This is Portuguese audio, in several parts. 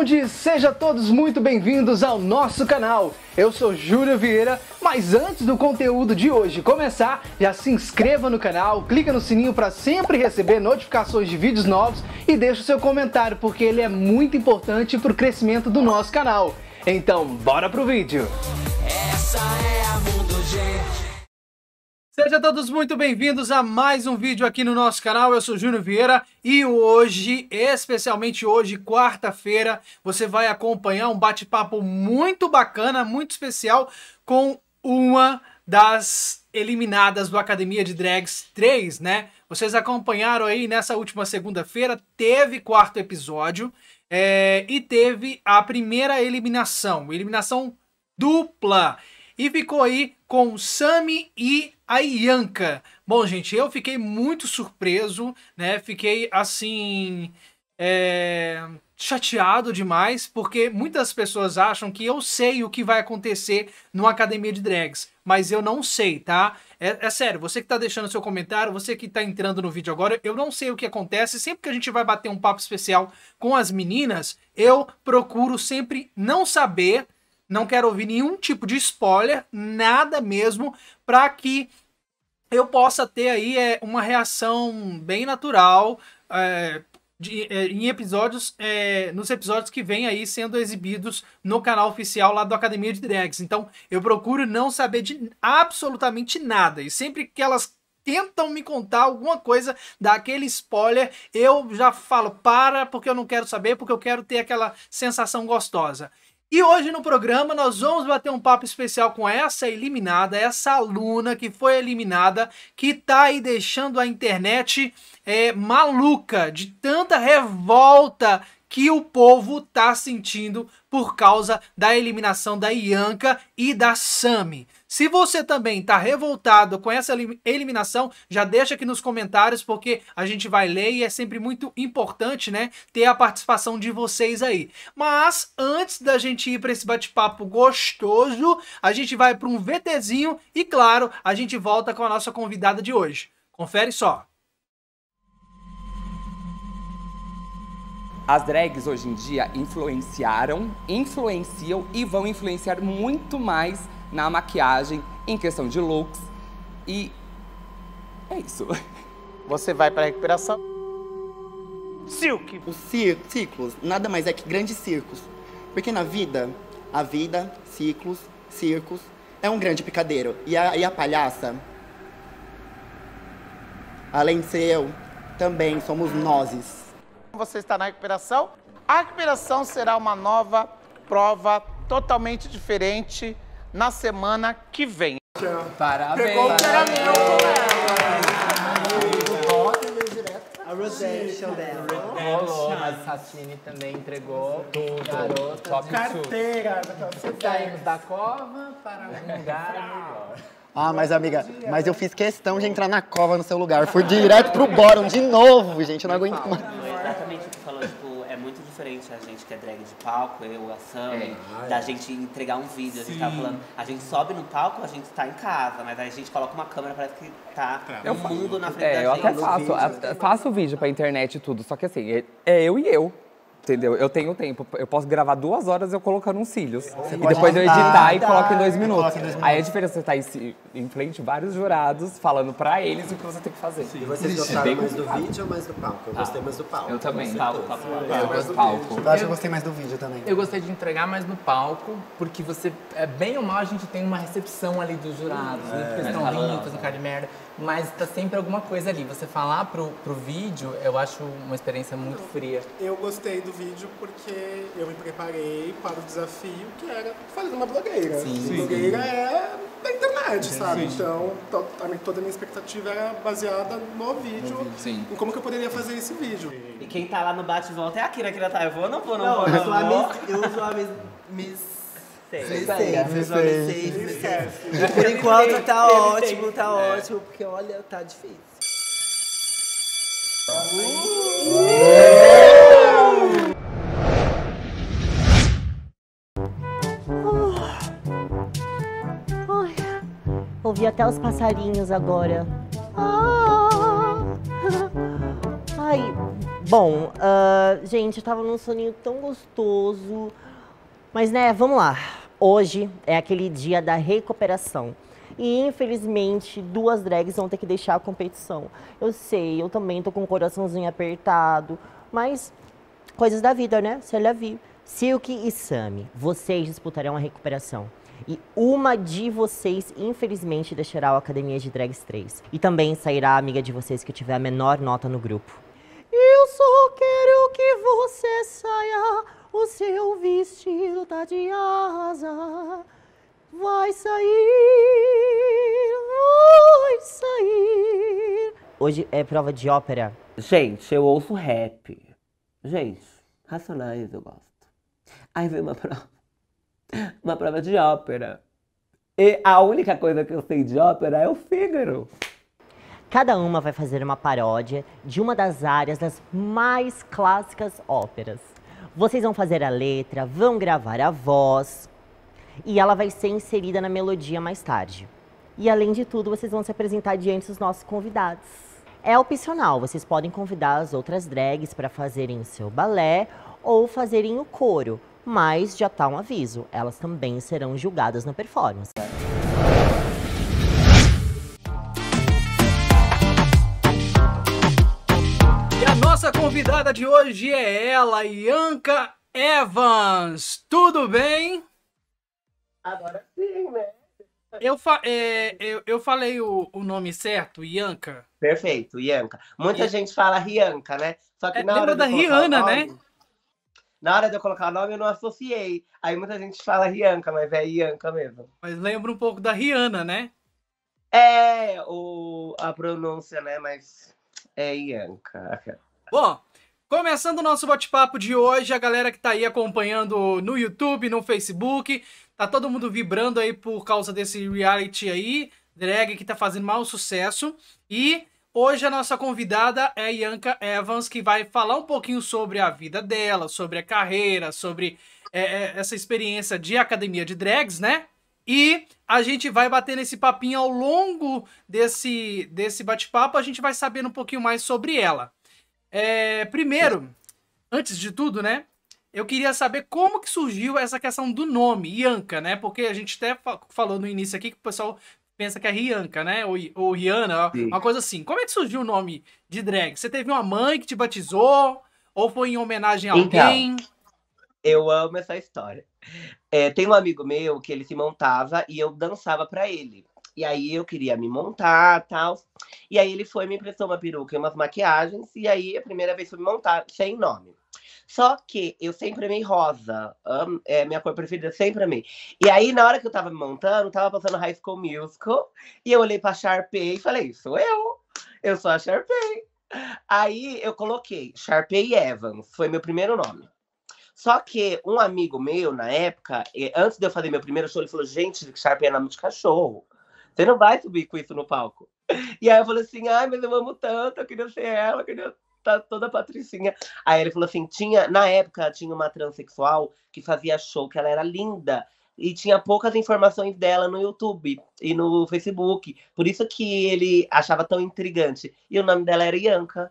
Onde seja todos muito bem-vindos ao nosso canal. Eu sou Júlio Vieira, mas antes do conteúdo de hoje começar, já se inscreva no canal, clica no sininho para sempre receber notificações de vídeos novos e deixa o seu comentário porque ele é muito importante para o crescimento do nosso canal. Então, bora pro vídeo. Essa é a Sejam todos muito bem-vindos a mais um vídeo aqui no nosso canal. Eu sou Júnior Vieira e hoje, especialmente hoje, quarta-feira, você vai acompanhar um bate-papo muito bacana, muito especial com uma das eliminadas do Academia de Drags 3, né? Vocês acompanharam aí nessa última segunda-feira, teve quarto episódio é, e teve a primeira eliminação, eliminação dupla. E ficou aí com Sami e a Ianka. Bom, gente, eu fiquei muito surpreso, né? Fiquei assim. É chateado demais, porque muitas pessoas acham que eu sei o que vai acontecer numa academia de drags, mas eu não sei, tá? É, é, sério, você que tá deixando seu comentário, você que tá entrando no vídeo agora, eu não sei o que acontece. Sempre que a gente vai bater um papo especial com as meninas, eu procuro sempre não saber, não quero ouvir nenhum tipo de spoiler, nada mesmo, para que eu possa ter aí é, uma reação bem natural é, de, é, em episódios, é, nos episódios que vem aí sendo exibidos no canal oficial lá do Academia de Drags. Então eu procuro não saber de absolutamente nada e sempre que elas tentam me contar alguma coisa daquele spoiler, eu já falo para porque eu não quero saber, porque eu quero ter aquela sensação gostosa. E hoje no programa nós vamos bater um papo especial com essa eliminada, essa aluna que foi eliminada, que tá aí deixando a internet é, maluca de tanta revolta que o povo tá sentindo por causa da eliminação da Ianca e da Sami. Se você também está revoltado com essa eliminação, já deixa aqui nos comentários, porque a gente vai ler e é sempre muito importante, né, ter a participação de vocês aí. Mas antes da gente ir para esse bate-papo gostoso, a gente vai para um VTzinho e, claro, a gente volta com a nossa convidada de hoje. Confere só. As drags hoje em dia influenciaram, influenciam e vão influenciar muito mais na maquiagem, em questão de looks. E é isso. Você vai para recuperação. Silk. Os ciclos, nada mais é que grandes circos. Porque na vida, a vida, ciclos, circos, é um grande picadeiro. E a, e a palhaça, além de ser eu, também somos nós. Você está na recuperação? A recuperação será uma nova prova totalmente diferente na semana que vem. Parabéns! Pegou o caramelo A Redemption dela. Rolou, mas Satine também entregou. Tudo. Garota. Top Carteira. Saímos da cova para um lugar Ah, mas amiga, mas eu fiz questão de entrar na cova no seu lugar. fui direto pro bórum de novo, gente. Eu não aguento mais que é drag de palco, eu, a Sammy, é, ah, da é. gente entregar um vídeo. A gente tava tá falando, a gente sobe no palco, a gente tá em casa, mas aí a gente coloca uma câmera, parece que tá eu mundo na frente é, da eu gente. Eu até faço, vídeo. faço vídeo pra internet e tudo, só que assim, é, é eu e eu. Entendeu? Eu tenho tempo. Eu posso gravar duas horas eu colocando uns cílios. Você e depois eu editar e coloco em dois minutos. Em dois Aí a diferença é você tá estar em frente vários jurados falando pra eles o que você tem que fazer. Sim. E vocês gostaram mais do vídeo ou mais do palco? Eu ah, gostei mais do palco. Eu também. Eu Palco, palco, palco. palco. Eu acho que eu gostei mais do vídeo também. Eu gostei de entregar mais no palco, porque você, é, bem ou mal, a gente tem uma recepção ali dos jurados, né? é. Porque eles estão vindo, fazendo cara de merda mas está sempre alguma coisa ali. Você falar pro, pro vídeo, eu acho uma experiência muito fria. Eu gostei do vídeo porque eu me preparei para o desafio que era fazer uma blogueira. Sim. Sim. Blogueira é da internet, Sim. sabe? Então, toda a minha expectativa era baseada no vídeo, Sim. em como que eu poderia fazer esse vídeo. E quem tá lá no bate-volta é a Kira. A tá, eu vou, não vou, não, não vou, não eu vou. Sou a Miss, eu sou a Miss, miss seis. Por enquanto tá ótimo, tá ótimo, porque olha, tá difícil. Ouvi até os passarinhos agora. Ah. Ai, bom, uh, gente, eu tava num soninho tão gostoso. Mas, né, vamos lá. Hoje é aquele dia da recuperação. E infelizmente, duas drags vão ter que deixar a competição. Eu sei, eu também tô com o coraçãozinho apertado, mas coisas da vida, né? Você já viu. Silk e Sami, vocês disputarão a recuperação. E uma de vocês, infelizmente, deixará a Academia de Drags 3. E também sairá a amiga de vocês que tiver a menor nota no grupo. Eu só quero que você saia o seu vestido tá de asa, vai sair, vai sair. Hoje é prova de ópera. Gente, eu ouço rap. Gente, racionais eu gosto. Aí vem uma prova. Uma prova de ópera. E a única coisa que eu sei de ópera é o Fígaro. Cada uma vai fazer uma paródia de uma das áreas das mais clássicas óperas. Vocês vão fazer a letra, vão gravar a voz e ela vai ser inserida na melodia mais tarde. E além de tudo, vocês vão se apresentar diante dos nossos convidados. É opcional, vocês podem convidar as outras drags para fazerem o seu balé ou fazerem o coro, mas já tá um aviso, elas também serão julgadas na performance. convidada de hoje é ela, Ianca Evans. Tudo bem? Agora sim, né? Eu, fa é, eu, eu falei o, o nome certo, Ianca? Perfeito, Ianca. Muita gente fala Rianca, né? Só que é, na lembra hora da Rihanna, né? nome, né? Na hora de eu colocar o nome, eu não associei. Aí muita gente fala Rianca, mas é Ianca mesmo. Mas lembra um pouco da Rihanna, né? É, o, a pronúncia, né? Mas é Ianca. Bom, Começando o nosso bate-papo de hoje, a galera que tá aí acompanhando no YouTube, no Facebook, tá todo mundo vibrando aí por causa desse reality aí, drag que tá fazendo mau sucesso. E hoje a nossa convidada é Yanka Evans, que vai falar um pouquinho sobre a vida dela, sobre a carreira, sobre é, é, essa experiência de academia de drags, né? E a gente vai bater nesse papinho ao longo desse, desse bate-papo, a gente vai sabendo um pouquinho mais sobre ela. É, primeiro, antes de tudo, né? Eu queria saber como que surgiu essa questão do nome, Ianca, né? Porque a gente até falou no início aqui que o pessoal pensa que é Rianca, né? Ou, ou Rihanna, Sim. uma coisa assim. Como é que surgiu o nome de drag? Você teve uma mãe que te batizou? Ou foi em homenagem a então, alguém? Eu amo essa história. É, tem um amigo meu que ele se montava e eu dançava para ele. E aí eu queria me montar tal. E aí ele foi me emprestou uma peruca e umas maquiagens. E aí a primeira vez fui me montar, sem nome. Só que eu sempre amei rosa. Amo, é, minha cor preferida, sempre amei. E aí, na hora que eu tava me montando, tava passando High School Musical. E eu olhei pra Sharpay e falei, sou eu. Eu sou a Sharpay. Aí eu coloquei Sharpay Evans. Foi meu primeiro nome. Só que um amigo meu, na época, antes de eu fazer meu primeiro show, ele falou, gente, Sharpay é nome de cachorro. Você não vai subir com isso no palco. E aí eu falei assim, ai, mas eu amo tanto, eu queria ser ela, eu queria estar tá toda patricinha. Aí ele falou assim, tinha, na época tinha uma transexual que fazia show, que ela era linda. E tinha poucas informações dela no YouTube e no Facebook. Por isso que ele achava tão intrigante. E o nome dela era Ianca.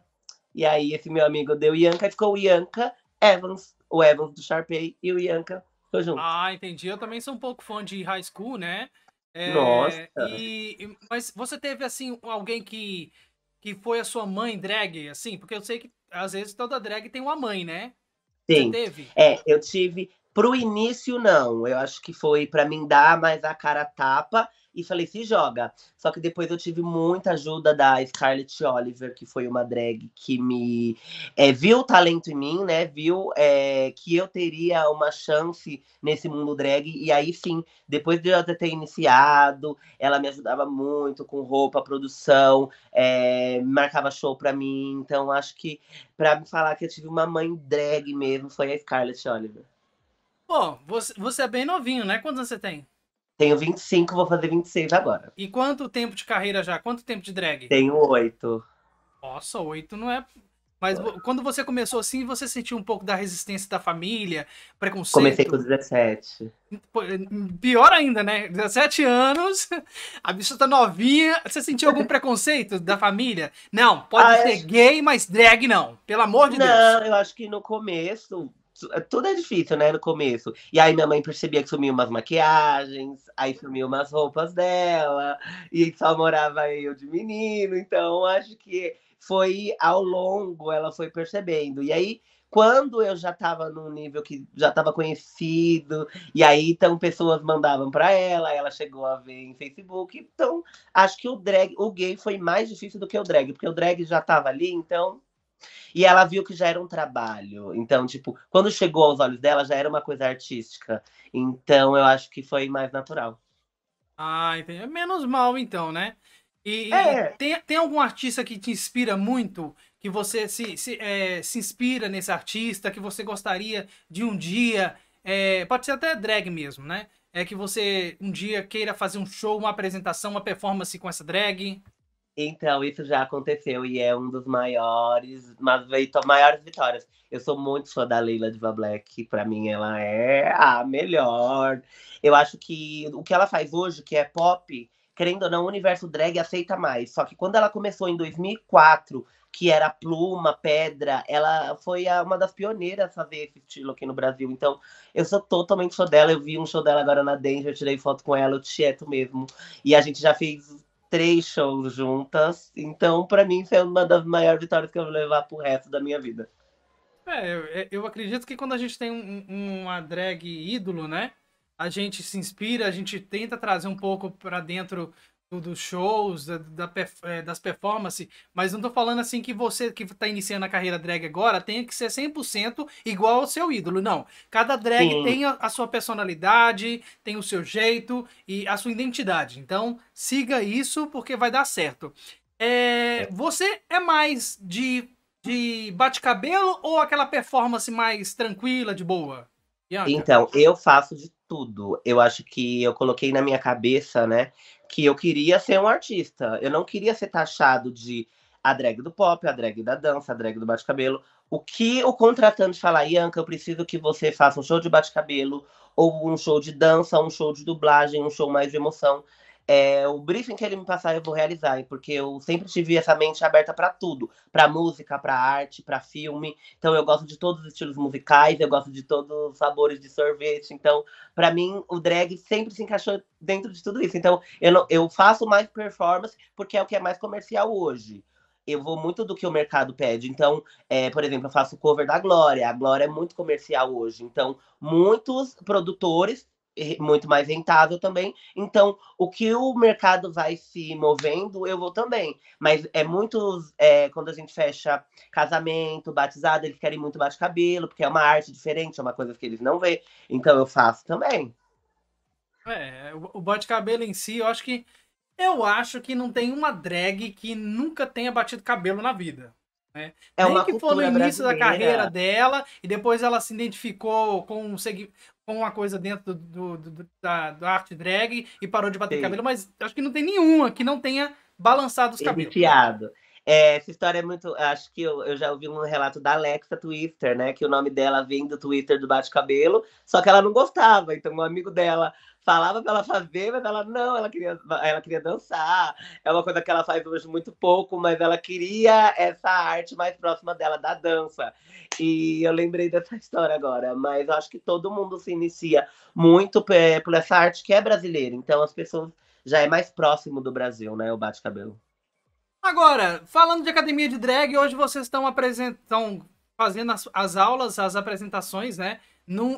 E aí esse meu amigo deu Ianca e ficou Ianca Evans. O Evans do Sharpay e o Ianca ficou junto. Ah, entendi. Eu também sou um pouco fã de high school, né? É, Nossa! E, mas você teve, assim, alguém que, que foi a sua mãe drag, assim? Porque eu sei que, às vezes, toda drag tem uma mãe, né? Sim. Você teve? É, eu tive... Pro início, não. Eu acho que foi para mim dar mais a cara tapa e falei, se joga. Só que depois eu tive muita ajuda da Scarlett Oliver, que foi uma drag que me é, viu o talento em mim, né? Viu é, que eu teria uma chance nesse mundo drag. E aí sim, depois de eu ter iniciado, ela me ajudava muito com roupa, produção, é, marcava show pra mim. Então acho que pra me falar que eu tive uma mãe drag mesmo, foi a Scarlett Oliver. Pô, você, você é bem novinho, né? Quantos anos você tem? Tenho 25, vou fazer 26 agora. E quanto tempo de carreira já? Quanto tempo de drag? Tenho oito. Nossa, oito não é. Mas Pô. quando você começou assim, você sentiu um pouco da resistência da família, preconceito? Comecei com 17. Pior ainda, né? 17 anos, a bicha tá novinha. Você sentiu algum preconceito da família? Não, pode ah, ser acho... gay, mas drag não. Pelo amor de não, Deus. Não, eu acho que no começo tudo é difícil, né, no começo. E aí minha mãe percebia que sumiu umas maquiagens, aí sumiu umas roupas dela, e só morava eu de menino. Então, acho que foi ao longo ela foi percebendo. E aí, quando eu já estava num nível que já estava conhecido, e aí então pessoas mandavam para ela, ela chegou a ver em Facebook. Então, acho que o drag, o gay foi mais difícil do que o drag, porque o drag já estava ali, então e ela viu que já era um trabalho. Então, tipo, quando chegou aos olhos dela, já era uma coisa artística. Então, eu acho que foi mais natural. Ah, entendi. Menos mal, então, né? E, é. e tem, tem algum artista que te inspira muito? Que você se, se, é, se inspira nesse artista, que você gostaria de um dia. É, pode ser até drag mesmo, né? É que você um dia queira fazer um show, uma apresentação, uma performance com essa drag. Então, isso já aconteceu e é um dos maiores, mas maiores vitórias. Eu sou muito fã da Leila Diva Black, para mim ela é a melhor. Eu acho que o que ela faz hoje, que é pop, querendo ou não, o universo drag aceita mais. Só que quando ela começou em 2004, que era pluma, pedra, ela foi a, uma das pioneiras a fazer esse estilo aqui no Brasil. Então, eu sou totalmente fã dela. Eu vi um show dela agora na Danger, eu tirei foto com ela, o Tieto mesmo. E a gente já fez três shows juntas. Então, para mim, foi uma das maiores vitórias que eu vou levar pro resto da minha vida. É, eu, é, eu acredito que quando a gente tem um, um, uma drag ídolo, né? A gente se inspira, a gente tenta trazer um pouco para dentro dos shows, da, da, é, das performances, mas não tô falando assim que você que tá iniciando a carreira drag agora tenha que ser 100% igual ao seu ídolo, não. Cada drag tem a, a, sua personalidade, tem o seu jeito e a sua identidade. Então, siga isso porque vai dar certo. É, é. você é mais de, de bate-cabelo ou aquela performance mais tranquila, de boa? Bianca? Então, eu faço de tudo. Eu acho que eu coloquei na minha cabeça, né, que eu queria ser um artista. Eu não queria ser taxado de a drag do pop, a drag da dança, a drag do bate-cabelo. O que o contratante fala, Ianca, eu preciso que você faça um show de bate-cabelo, ou um show de dança, um show de dublagem, um show mais de emoção é, o briefing que ele me passar eu vou realizar, porque eu sempre tive essa mente aberta para tudo, para música, para arte, para filme. Então eu gosto de todos os estilos musicais, eu gosto de todos os sabores de sorvete. Então, para mim, o drag sempre se encaixou dentro de tudo isso. Então, eu, não, eu faço mais performance porque é o que é mais comercial hoje eu vou muito do que o mercado pede. Então, é, por exemplo, eu faço cover da Glória. A Glória é muito comercial hoje. Então, muitos produtores muito mais rentável também. Então, o que o mercado vai se movendo, eu vou também. Mas é muito. É, quando a gente fecha casamento, batizado, eles querem muito bate-cabelo, porque é uma arte diferente, é uma coisa que eles não veem Então, eu faço também. É, o bate-cabelo em si, eu acho que. Eu acho que não tem uma drag que nunca tenha batido cabelo na vida. Né? É Nem que foi no início brasileira. da carreira dela e depois ela se identificou com um segmento com uma coisa dentro do, do, do da, do arte drag e parou de bater Sim. cabelo, mas acho que não tem nenhuma que não tenha balançado os cabelos. Enfiado. É, essa história é muito. Acho que eu, eu, já ouvi um relato da Alexa Twister, né? Que o nome dela vem do Twitter do Bate Cabelo, só que ela não gostava. Então, um amigo dela falava para ela fazer, mas ela não, ela queria, ela queria dançar. É uma coisa que ela faz hoje muito pouco, mas ela queria essa arte mais próxima dela, da dança. E eu lembrei dessa história agora, mas eu acho que todo mundo se inicia muito por essa arte que é brasileira. Então as pessoas já é mais próximo do Brasil, né? O bate-cabelo. Agora, falando de academia de drag, hoje vocês estão apresentando, fazendo as, as, aulas, as apresentações, né?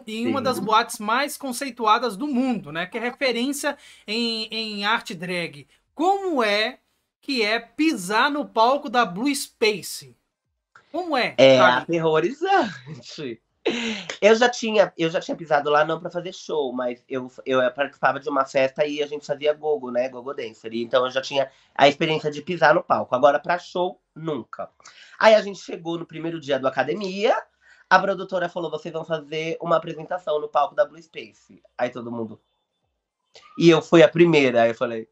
em Sim. uma das boates mais conceituadas do mundo, né? Que é referência em, em arte drag. Como é que é pisar no palco da Blue Space? Como é? É aterrorizante. Eu já tinha, eu já tinha pisado lá não para fazer show, mas eu, eu participava de uma festa e a gente fazia gogo, né, gogo Dancer. E Então eu já tinha a experiência de pisar no palco. Agora para show nunca. Aí a gente chegou no primeiro dia do academia a produtora falou: vocês vão fazer uma apresentação no palco da Blue Space. Aí todo mundo. E eu fui a primeira, aí eu falei.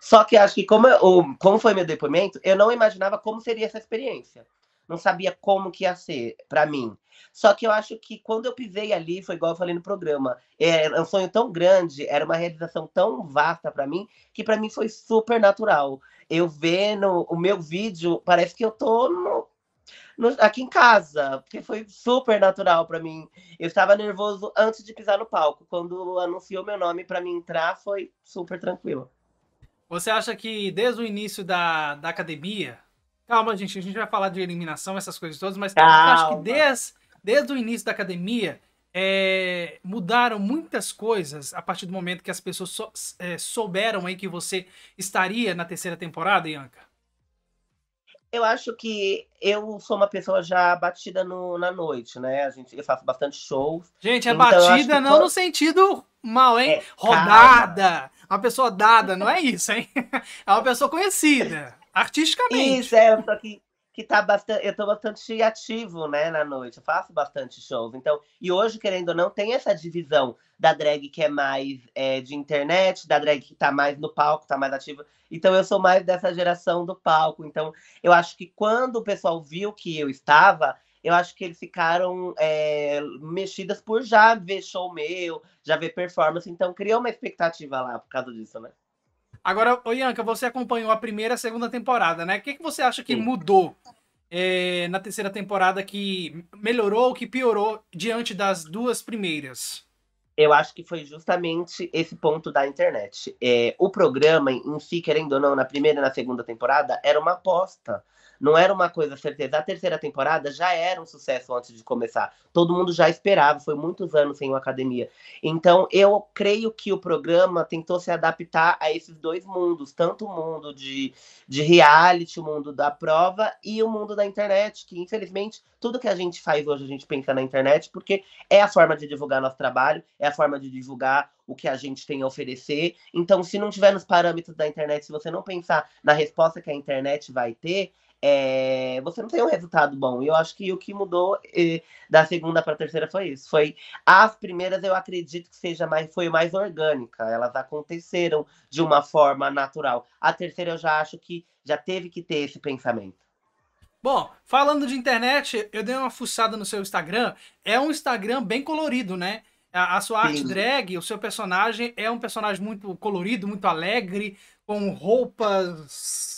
Só que acho que, como, eu, como foi meu depoimento, eu não imaginava como seria essa experiência. Não sabia como que ia ser para mim. Só que eu acho que quando eu pisei ali, foi igual eu falei no programa, é, era um sonho tão grande, era uma realização tão vasta para mim, que para mim foi super natural. Eu vendo o meu vídeo, parece que eu tô no, no, aqui em casa, porque foi super natural para mim. Eu estava nervoso antes de pisar no palco. Quando anunciou meu nome para mim entrar, foi super tranquilo. Você acha que desde o início da, da academia. Calma, gente, a gente vai falar de eliminação, essas coisas todas, mas Calma. acho que desde, desde o início da academia é, mudaram muitas coisas a partir do momento que as pessoas é, souberam aí que você estaria na terceira temporada, Ianca? Eu acho que eu sou uma pessoa já batida no, na noite, né? A gente, eu faço bastante shows. Gente, é então batida não quando... no sentido mal, hein? É, Rodada! Uma pessoa dada, não é isso, hein? É uma pessoa conhecida, artisticamente. Isso, é, só que que tá bastante, eu estou bastante ativo, né, na noite. Eu faço bastante shows. Então, e hoje, querendo ou não, tem essa divisão da drag que é mais é, de internet, da drag que está mais no palco, está mais ativa. Então, eu sou mais dessa geração do palco. Então, eu acho que quando o pessoal viu que eu estava, eu acho que eles ficaram é, mexidas por já ver show meu, já ver performance. Então, criou uma expectativa lá por causa disso, né? Agora, Ianca, você acompanhou a primeira e a segunda temporada, né? O que, que você acha que Sim. mudou é, na terceira temporada que melhorou ou que piorou diante das duas primeiras? Eu acho que foi justamente esse ponto da internet. É, o programa em si, querendo ou não, na primeira e na segunda temporada, era uma aposta. Não era uma coisa certeza. A terceira temporada já era um sucesso antes de começar. Todo mundo já esperava, foi muitos anos sem uma academia. Então, eu creio que o programa tentou se adaptar a esses dois mundos, tanto o mundo de, de reality, o mundo da prova e o mundo da internet, que infelizmente tudo que a gente faz hoje a gente pensa na internet, porque é a forma de divulgar nosso trabalho, é a forma de divulgar o que a gente tem a oferecer. Então, se não tiver nos parâmetros da internet, se você não pensar na resposta que a internet vai ter, é, você não tem um resultado bom. E eu acho que o que mudou é, da segunda para a terceira foi isso. Foi as primeiras, eu acredito que seja mais, foi mais orgânica. Elas aconteceram de uma forma natural. A terceira eu já acho que já teve que ter esse pensamento. Bom, falando de internet, eu dei uma fuçada no seu Instagram. É um Instagram bem colorido, né? A, sua arte drag, o seu personagem é um personagem muito colorido, muito alegre, com roupas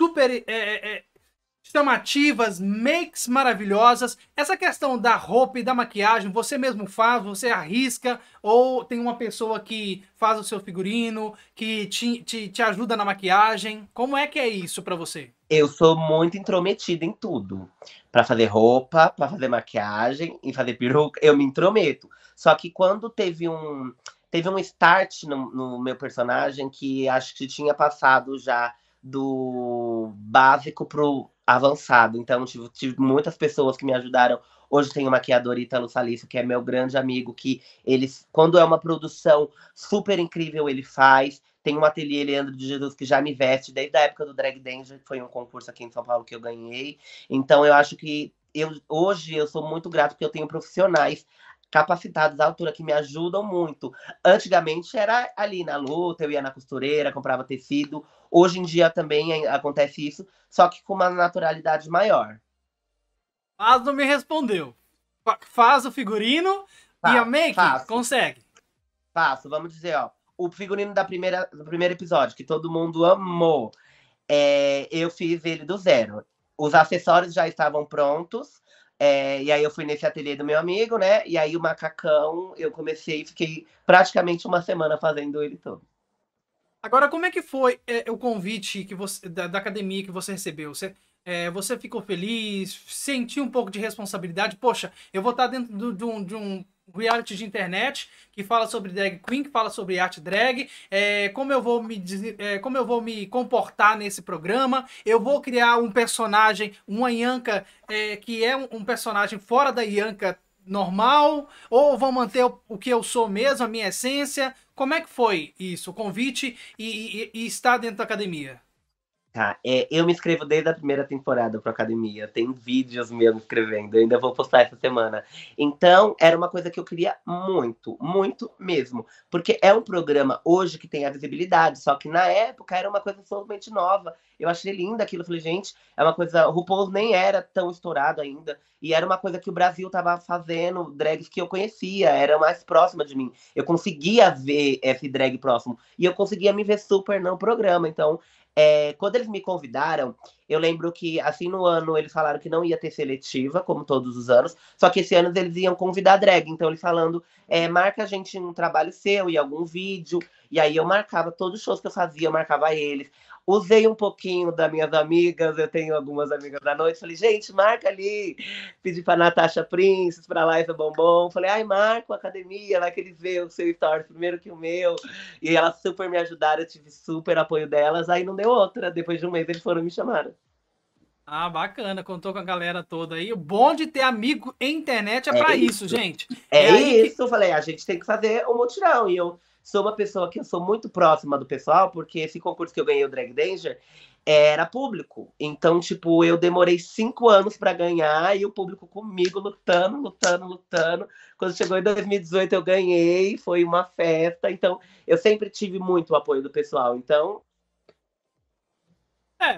super é, é, é, chamativas, makes maravilhosas. Essa questão da roupa e da maquiagem, você mesmo faz, você arrisca, ou tem uma pessoa que faz o seu figurino, que te, te, te ajuda na maquiagem. Como é que é isso para você? Eu sou muito intrometida em tudo. Para fazer roupa, para fazer maquiagem e fazer peruca, eu me intrometo. Só que quando teve um teve um start no, no meu personagem que acho que tinha passado já do básico pro avançado. Então, tive, tive muitas pessoas que me ajudaram. Hoje tem o maquiador Italo Salício, que é meu grande amigo, que ele, quando é uma produção super incrível, ele faz. Tem um ateliê Leandro de Jesus que já me veste desde a época do Drag Danger, que foi um concurso aqui em São Paulo que eu ganhei. Então eu acho que eu, hoje eu sou muito grato porque eu tenho profissionais capacitados à altura que me ajudam muito. Antigamente era ali na luta, eu ia na costureira, comprava tecido. Hoje em dia também é, acontece isso, só que com uma naturalidade maior. Mas não me respondeu. Faz o figurino faço, e a make faço. consegue. Faço, vamos dizer, ó. O figurino da primeira, do primeiro episódio, que todo mundo amou. É, eu fiz ele do zero. Os acessórios já estavam prontos, é, e aí eu fui nesse ateliê do meu amigo, né? E aí o macacão, eu comecei e fiquei praticamente uma semana fazendo ele todo. Agora, como é que foi é, o convite que você, da, da, academia que você recebeu? Você, é, você ficou feliz? Sentiu um pouco de responsabilidade? Poxa, eu vou estar dentro do, de um reality de internet que fala sobre drag queen, que fala sobre arte drag, é, como eu vou me é, como eu vou me comportar nesse programa, eu vou criar um personagem, uma Yanka é, que é um, um, personagem fora da Yanka normal, ou vou manter o, o, que eu sou mesmo, a minha essência? Como é que foi isso, o convite e, e, e estar dentro da academia? Tá, é, eu me inscrevo desde a primeira temporada para academia. Tem vídeos mesmo escrevendo. Eu ainda vou postar essa semana. Então, era uma coisa que eu queria muito, muito mesmo. Porque é um programa hoje que tem a visibilidade, só que na época era uma coisa absolutamente nova. Eu achei linda aquilo. Falei, gente, é uma coisa. O RuPaul nem era tão estourado ainda. E era uma coisa que o Brasil tava fazendo, drags que eu conhecia, era mais próxima de mim. Eu conseguia ver esse drag próximo. E eu conseguia me ver super no programa. Então, é, quando eles me convidaram, eu lembro que, assim, no ano eles falaram que não ia ter seletiva, como todos os anos, só que esse ano eles iam convidar drag. Então, eles falando, é, marca a gente um trabalho seu e algum vídeo. E aí eu marcava todos os shows que eu fazia, eu marcava eles. Usei um pouquinho das minhas amigas, eu tenho algumas amigas da noite. Falei, gente, marca ali. Pedi para Natasha Princes, para Laisa Bombom. Falei, ai, marca a academia, vai que eles vê o seu story primeiro que o meu. E elas super me ajudaram, eu tive super apoio delas. Aí não deu outra. Depois de um mês eles foram me chamar. Ah, bacana, contou com a galera toda aí. O bom de ter amigo em internet é, é para isso. isso. gente. É, é isso, que... eu falei, a gente tem que fazer um mutirão. E eu Sou uma pessoa que eu sou muito próxima do pessoal, porque esse concurso que eu ganhei, o Drag Danger, era público. Então, tipo, eu demorei cinco anos para ganhar e o público comigo lutando, lutando, lutando. Quando chegou em 2018, eu ganhei, foi uma festa. Então, eu sempre tive muito o apoio do pessoal. Então. É,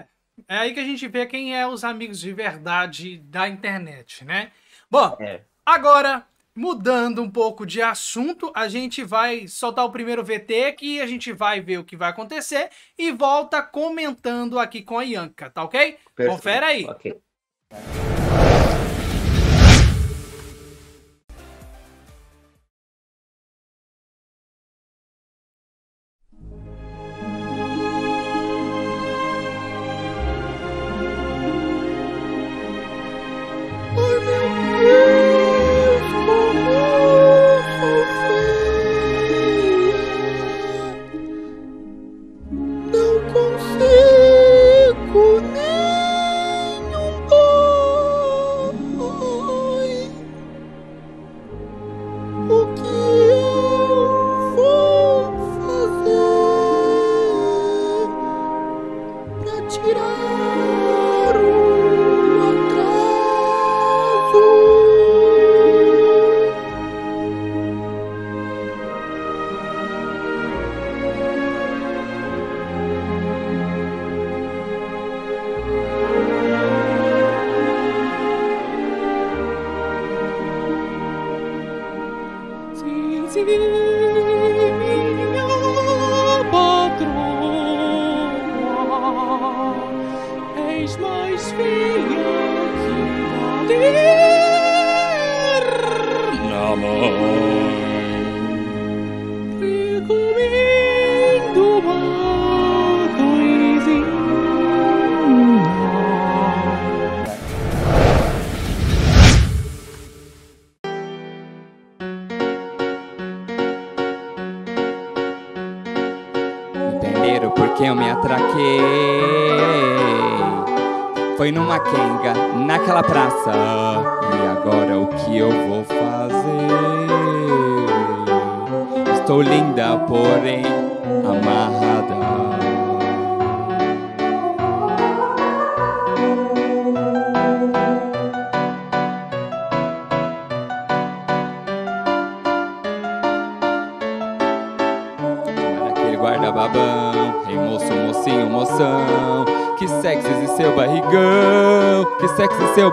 é aí que a gente vê quem é os amigos de verdade da internet, né? Bom, é. agora Mudando um pouco de assunto, a gente vai soltar o primeiro VT aqui, a gente vai ver o que vai acontecer e volta comentando aqui com a Ianca, tá ok? Perfeito. Confere aí. Okay.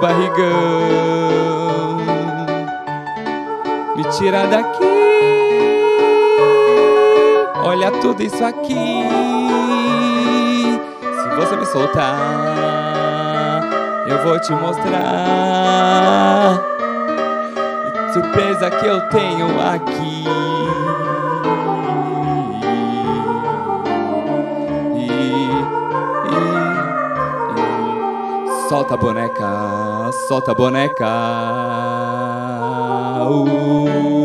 barrigão. Me tira daqui. Olha tudo isso aqui. Se você me soltar, eu vou te mostrar. A surpresa que eu tenho aqui. solta a boneca solta a boneca. Uh.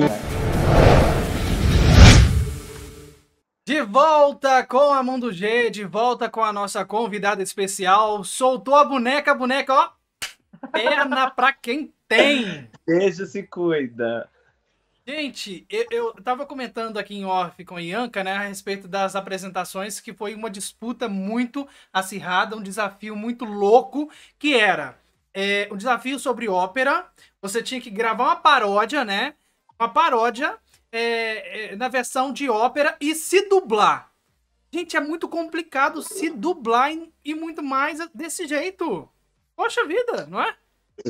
De volta com a Mundo G, de volta com a nossa convidada especial. Soltou a boneca, a boneca, ó. Perna pra quem tem. Beijo, se cuida. Gente, eu, estava comentando aqui em off com a Ianca, né, a respeito das apresentações, que foi uma disputa muito acirrada, um desafio muito louco, que era é, um desafio sobre ópera. Você tinha que gravar uma paródia, né? Uma paródia é, é, na versão de ópera e se dublar. Gente, é muito complicado se dublar e, e muito mais desse jeito. Poxa vida, não é?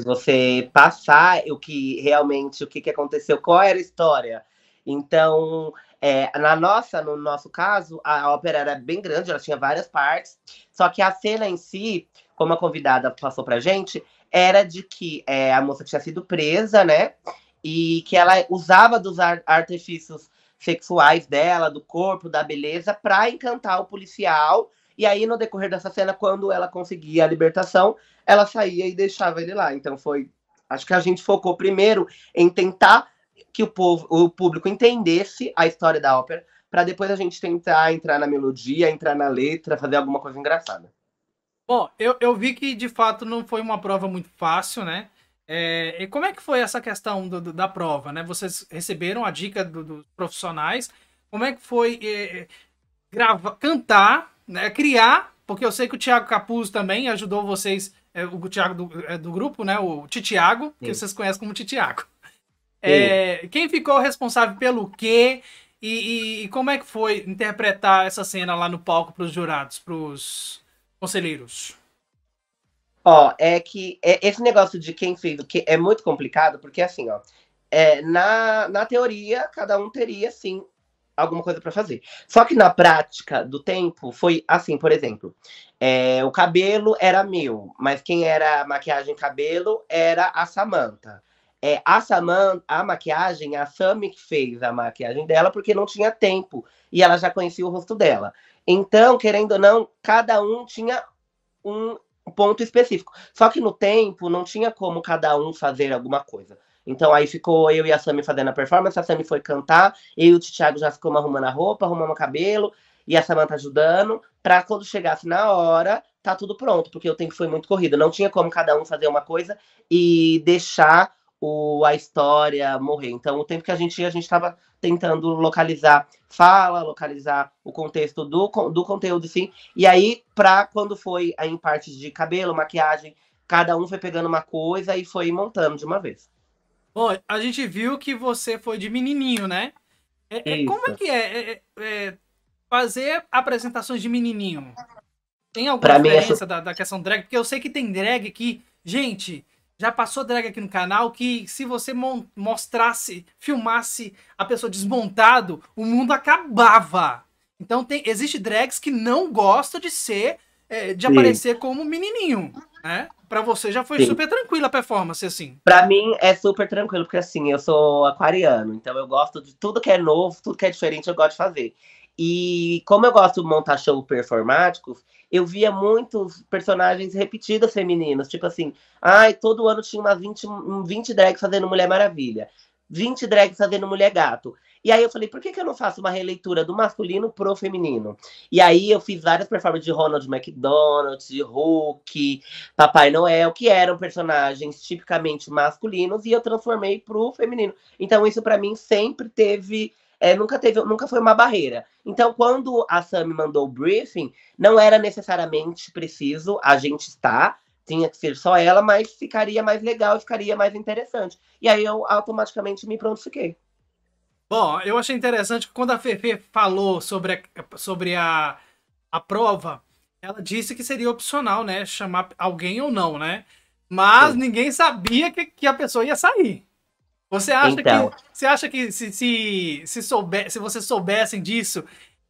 Você passar o que realmente, o que, que aconteceu, qual era a história. Então, é, na nossa, no nosso caso, a ópera era bem grande, ela tinha várias partes. Só que a cena em si, como a convidada passou pra gente, era de que é, a moça tinha sido presa, né? E que ela usava dos artifícios sexuais dela, do corpo, da beleza, para encantar o policial. E aí, no decorrer dessa cena, quando ela conseguia a libertação, ela saía e deixava ele lá. Então foi. Acho que a gente focou primeiro em tentar que o, povo, o público entendesse a história da ópera, para depois a gente tentar entrar na melodia, entrar na letra, fazer alguma coisa engraçada. Bom, eu, eu vi que de fato não foi uma prova muito fácil, né? É, e como é que foi essa questão do, do, da prova, né? Vocês receberam a dica do, dos profissionais. Como é que foi é, gravar, cantar, né? criar? Porque eu sei que o Thiago Capuz também ajudou vocês, é, o Thiago do, é, do grupo, né? O Titiago, que vocês conhecem como Titiago. É, quem ficou responsável pelo quê? E, e, e, como é que foi interpretar essa cena lá no palco para os jurados, para os conselheiros? Ó, é que é, esse negócio de quem fez o quê é muito complicado, porque assim, ó, é, na, na teoria, cada um teria, sim, alguma coisa para fazer. Só que na prática do tempo foi assim, por exemplo, é, o cabelo era meu, mas quem era maquiagem cabelo era a samanta é, a Saman, a maquiagem, a Sammy que fez a maquiagem dela porque não tinha tempo e ela já conhecia o rosto dela. Então, querendo ou não, cada um tinha um ponto específico. Só que no tempo não tinha como cada um fazer alguma coisa. Então aí ficou eu e a Sammy fazendo a performance, a Sammy foi cantar, eu e o Thiago já ficamos arrumando a roupa, arrumando o cabelo, e a Samanta ajudando, para quando chegasse na hora, tá tudo pronto, porque o tempo foi muito corrido. Não tinha como cada um fazer uma coisa e deixar o, a história morrer. Então, o tempo que a gente a gente estava tentando localizar fala, localizar o contexto do, do conteúdo, sim. E aí, para quando foi em partes de cabelo, maquiagem, cada um foi pegando uma coisa e foi montando de uma vez. Bom, a gente viu que você foi de menininho, né? É, é, como é que é? É, é, é, fazer apresentações de menininho? Tem alguma pra diferença minha... da, da questão drag? Porque eu sei que tem drag que, gente, já passou drag aqui no canal que se você mostrasse, filmasse a pessoa desmontado, o mundo acabava. Então tem, existe drags que não gosta de ser, é, de Sim. aparecer como menininho, né? Para você já foi Sim. super tranquila a performance, assim. Para mim é super tranquilo, porque assim, eu sou aquariano, então eu gosto de tudo que é novo, tudo que é diferente, eu gosto de fazer. E como eu gosto de montar show performáticos eu via muitos personagens repetidos femininos. Tipo assim, ai, todo ano tinha umas 20, 20 drags fazendo Mulher Maravilha. 20 drags fazendo Mulher Gato. E aí eu falei, por que, que eu não faço uma releitura do masculino pro feminino? E aí eu fiz várias performances de Ronald McDonald, de Hulk, Papai Noel, que eram personagens tipicamente masculinos, e eu transformei pro feminino. Então isso para mim sempre teve é, nunca, teve, nunca foi uma barreira. Então, quando a Sami mandou o briefing, não era necessariamente preciso a gente estar, tinha que ser só ela, mas ficaria mais legal, ficaria mais interessante. E aí eu automaticamente me prontifiquei. Bom, eu achei interessante que quando a Fefe falou sobre a, sobre a, a prova, ela disse que seria opcional, né? Chamar alguém ou não, né? Mas Sim. ninguém sabia que, que a pessoa ia sair. Você acha então... que, você acha que se, se, se, souber, se vocês soubessem disso,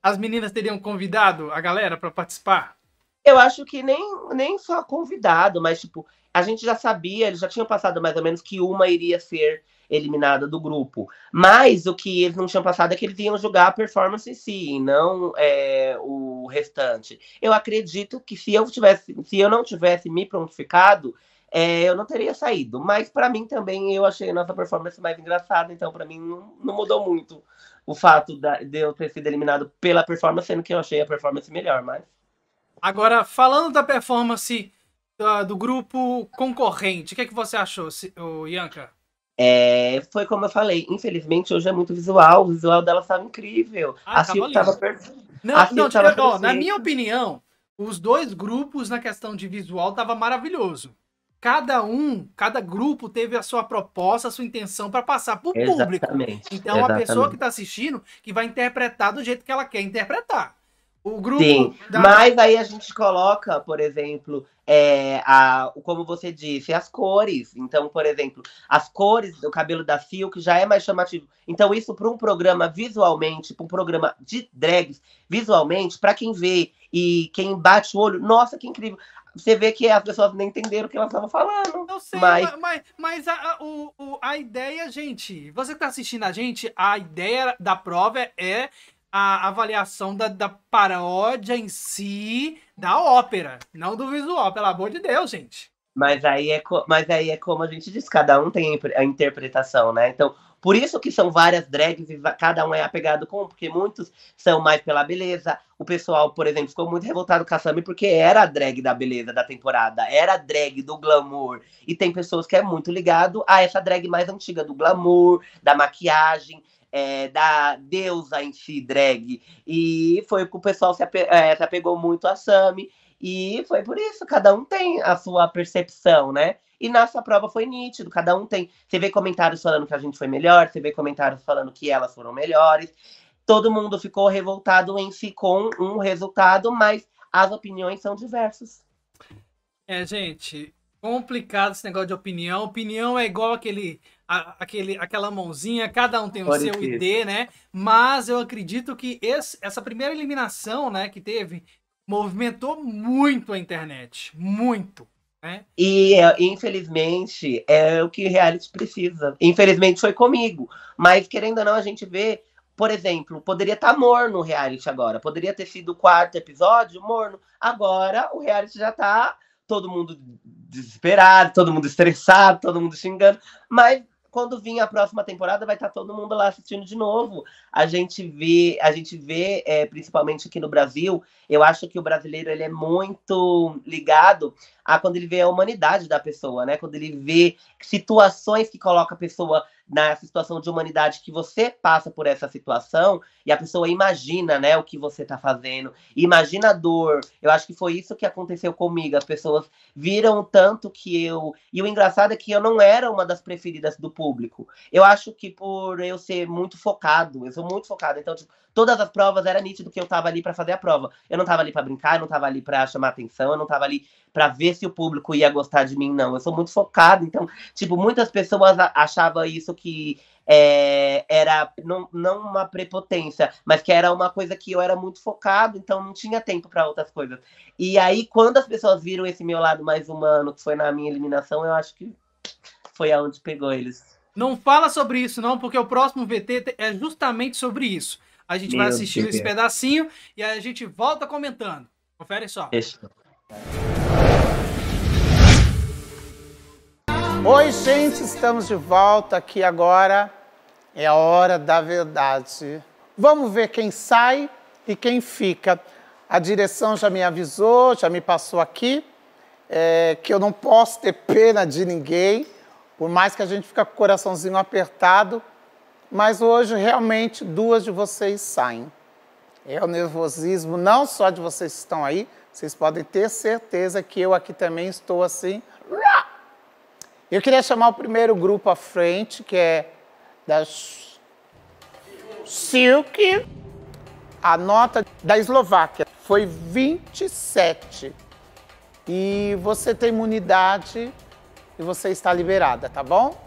as meninas teriam convidado a galera para participar? Eu acho que nem, nem só convidado, mas tipo, a gente já sabia, eles já tinham passado mais ou menos que uma iria ser eliminada do grupo. Mas o que eles não tinham passado é que eles iam julgar a performance em si, não é, o restante. Eu acredito que se eu tivesse, se eu não tivesse me prontificado, é, eu não teria saído. Mas para mim também eu achei a nossa performance mais engraçada, então para mim não, não, mudou muito o fato da, de eu ter sido eliminado pela performance, sendo que eu achei a performance melhor, mas. Agora, falando da performance uh, do grupo concorrente, o que, é que você achou, o Yanka? É, foi como eu falei, infelizmente hoje é muito visual, o visual dela estava incrível. Ah, a Sil estava perfeita. Não, não tava ó, na minha opinião, os dois grupos na questão de visual tava maravilhoso cada um, cada grupo teve a sua proposta, a sua intenção para passar para o público. Então, exatamente. a pessoa que está assistindo que vai interpretar do jeito que ela quer interpretar. O grupo. Sim, da... mas aí a gente coloca, por exemplo, é, a, como você disse, as cores. Então, por exemplo, as cores do cabelo da Silk já é mais chamativo. Então, isso para um programa visualmente, para um programa de drags, visualmente, para quem vê e quem bate o olho, nossa, que incrível você vê que as pessoas nem entenderam o que elas estavam falando. Eu sei, mas, mas, mas a, a, o, a ideia, gente, você que tá assistindo a gente, a ideia da prova é a avaliação da, da paródia em si da ópera, não do visual, pelo amor de Deus, gente. Mas aí é, mas aí é como a gente diz, cada um tem a interpretação, né? Então, por isso que são várias drags e cada um é apegado com porque muitos são mais pela beleza. O pessoal, por exemplo, ficou muito revoltado com a Sammy porque era a drag da beleza da temporada, era a drag do glamour. E tem pessoas que é muito ligado a essa drag mais antiga, do glamour, da maquiagem. É, da deusa em si, drag. E foi que o pessoal se, ape é, se apegou muito a Sammy. E foi por isso, cada um tem a sua percepção, né? E nessa prova foi nítido, cada um tem. Você vê comentários falando que a gente foi melhor, você vê comentários falando que elas foram melhores. Todo mundo ficou revoltado em si com um resultado, mas as opiniões são diversas. É, gente, complicado esse negócio de opinião. Opinião é igual aquele, a, aquele aquela mãozinha, cada um tem Pode o seu ser. ID, né? Mas eu acredito que esse, essa primeira eliminação, né, que teve movimentou muito a internet. Muito. Né? É. E infelizmente é o que reality precisa. Infelizmente foi comigo. Mas querendo ou não, a gente vê, por exemplo, poderia estar tá morno o reality agora. Poderia ter sido o quarto episódio morno. Agora o reality já está todo mundo desesperado, todo mundo estressado, todo mundo xingando. Mas quando vir a próxima temporada, vai estar tá todo mundo lá assistindo de novo. A gente vê, a gente vê é, principalmente aqui no Brasil, eu acho que o brasileiro ele é muito ligado a quando ele vê a humanidade da pessoa, né? Quando ele vê situações que coloca a pessoa nessa situação de humanidade que você passa por essa situação e a pessoa imagina, né, o que você tá fazendo, imagina a dor. Eu acho que foi isso que aconteceu comigo. As pessoas viram tanto que eu. E o engraçado é que eu não era uma das preferidas do público. Eu acho que por eu ser muito focado, eu sou muito focado, então, tipo, todas as provas era nítido que eu tava ali para fazer a prova. Eu não tava ali para brincar, eu não tava ali para chamar atenção, eu não tava ali para ver se o público ia gostar de mim, não. Eu sou muito focada, então, tipo, muitas pessoas achavam isso que é, era não, não uma prepotência, mas que era uma coisa que eu era muito focado, então não tinha tempo para outras coisas. E aí, quando as pessoas viram esse meu lado mais humano, que foi na minha eliminação, eu acho que foi aonde pegou eles. Não fala sobre isso, não, porque o próximo VT é justamente sobre isso. A gente meu vai assistir Deus esse pedacinho e a gente volta comentando. Confere só. Isso. Oi, gente, estamos de volta aqui agora. É a hora da verdade. Vamos ver quem sai e quem fica. A direção já me avisou, já me passou aqui, é, que eu não posso ter pena de ninguém, por mais que a gente fique com o coraçãozinho apertado. Mas hoje, realmente, duas de vocês saem. É o nervosismo, não só de vocês que estão aí, vocês podem ter certeza que eu aqui também estou assim eu queria chamar o primeiro grupo à frente, que é das Silk. A nota da Eslováquia foi 27. E você tem imunidade e você está liberada, tá bom?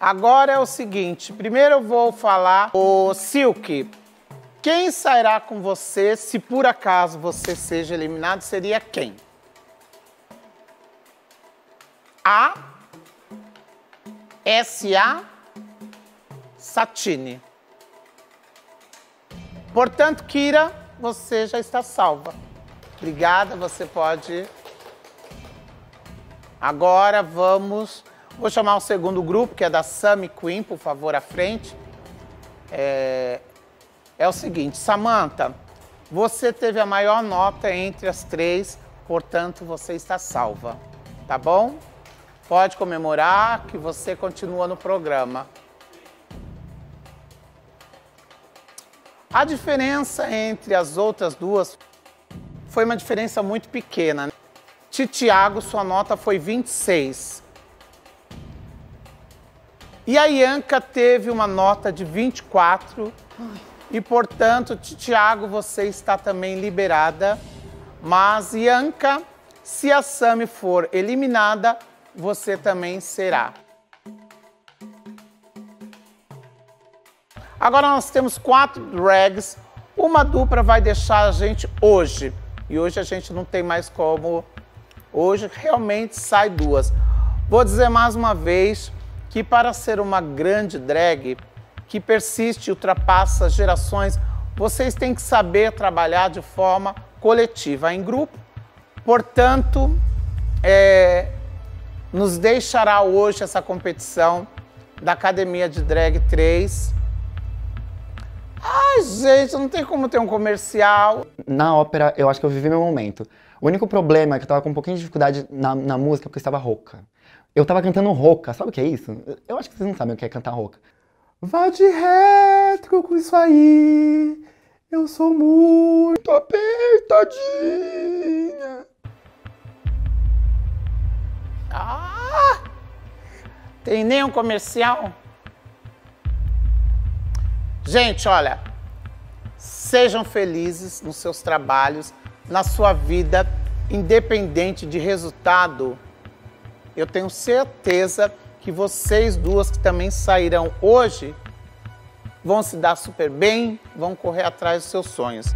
Agora é o seguinte, primeiro eu vou falar o Silk. Quem sairá com você se por acaso você seja eliminado seria quem? A. S.A. Satine. Portanto, Kira, você já está salva. Obrigada, você pode. Agora vamos. Vou chamar o segundo grupo, que é da Sammy Queen, por favor, à frente. É, é o seguinte, Samantha, você teve a maior nota entre as três, portanto você está salva, tá bom? Pode comemorar que você continua no programa. A diferença entre as outras duas foi uma diferença muito pequena. Né? Titiago, sua nota foi 26. E a Ianca teve uma nota de 24. Ai e, portanto, Tiago, você está também liberada. Mas, Yanka, se a Sami for eliminada, você também será. Agora nós temos quatro drags. Uma dupla vai deixar a gente hoje. E hoje a gente não tem mais como. Hoje realmente sai duas. Vou dizer mais uma vez que para ser uma grande drag, que persiste, ultrapassa gerações. Vocês têm que saber trabalhar de forma coletiva, em grupo. Portanto, é, nos deixará hoje essa competição da Academia de Drag 3. Ai, gente, não tem como ter um comercial. Na ópera, eu acho que eu vivi meu momento. O único problema é que eu tava com um pouquinho de dificuldade na, na música porque eu estava rouca. Eu tava cantando rouca, sabe o que é isso? Eu acho que vocês não sabem o que é cantar rouca. Vá de retro com isso aí. Eu sou muito apertadinha. Ah! Tem nenhum comercial? Gente, olha, sejam felizes nos seus trabalhos, na sua vida, independente de resultado. Eu tenho certeza que que vocês duas que também sairão hoje vão se dar super bem, vão correr atrás dos seus sonhos.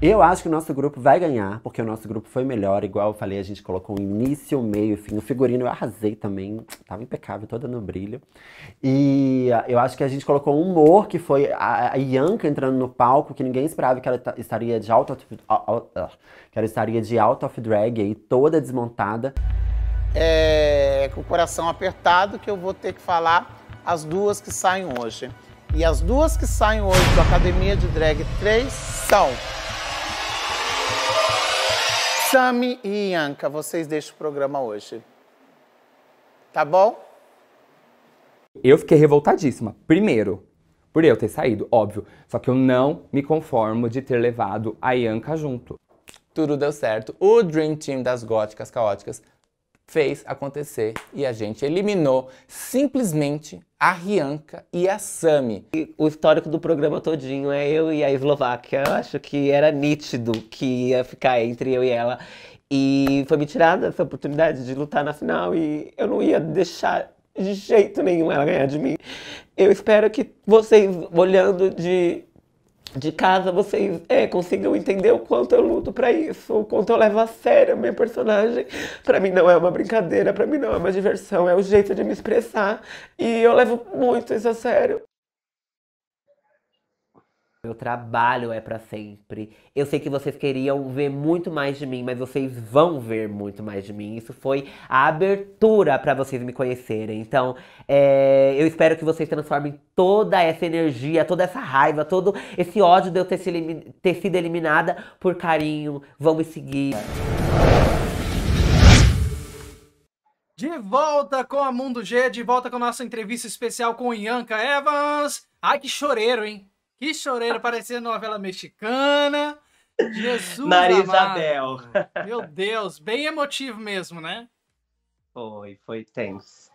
Eu acho que o nosso grupo vai ganhar, porque o nosso grupo foi melhor. Igual eu falei, a gente colocou o início, o meio, o fim. O figurino eu arrasei também, tava impecável, toda no brilho. E ah, eu acho que a gente colocou um humor, que foi a, Yanka Ianca entrando no palco, que ninguém esperava que ela estaria de alta, ah, que ela estaria de out of drag aí, toda desmontada é, com o coração apertado que eu vou ter que falar as duas que saem hoje. E as duas que saem hoje do Academia de Drag 3 são. Sami e Ianca, vocês deixam o programa hoje. Tá bom? Eu fiquei revoltadíssima. Primeiro, por eu ter saído, óbvio. Só que eu não me conformo de ter levado a Ianca junto. Tudo deu certo. O Dream Team das Góticas Caóticas fez acontecer e a gente eliminou simplesmente a Rianca e a Sami. o histórico do programa todinho é eu e a Eslováquia. Eu acho que era nítido que ia ficar entre eu e ela. E foi me tirada essa oportunidade de lutar na final e eu não ia deixar de jeito nenhum ela ganhar de mim. Eu espero que vocês, olhando de de casa vocês é, consigam entender o quanto eu luto para isso, o quanto eu levo a sério a minha personagem. Para mim não é uma brincadeira, para mim não é uma diversão, é o jeito de me expressar e eu levo muito isso a sério. Meu trabalho é para sempre. Eu sei que vocês queriam ver muito mais de mim, mas vocês vão ver muito mais de mim. Isso foi a abertura para vocês me conhecerem. Então, é, eu espero que vocês transformem toda essa energia, toda essa raiva, todo esse ódio de eu ter, se ter sido eliminada por carinho. Vão me seguir. De volta com a Mundo G, de volta com a nossa entrevista especial com Yanka Evans. Ai, que choreiro, hein? Que choreiro, parecia novela mexicana. Jesus Nariz Abel. Meu Deus, bem emotivo mesmo, né? Foi, foi tenso.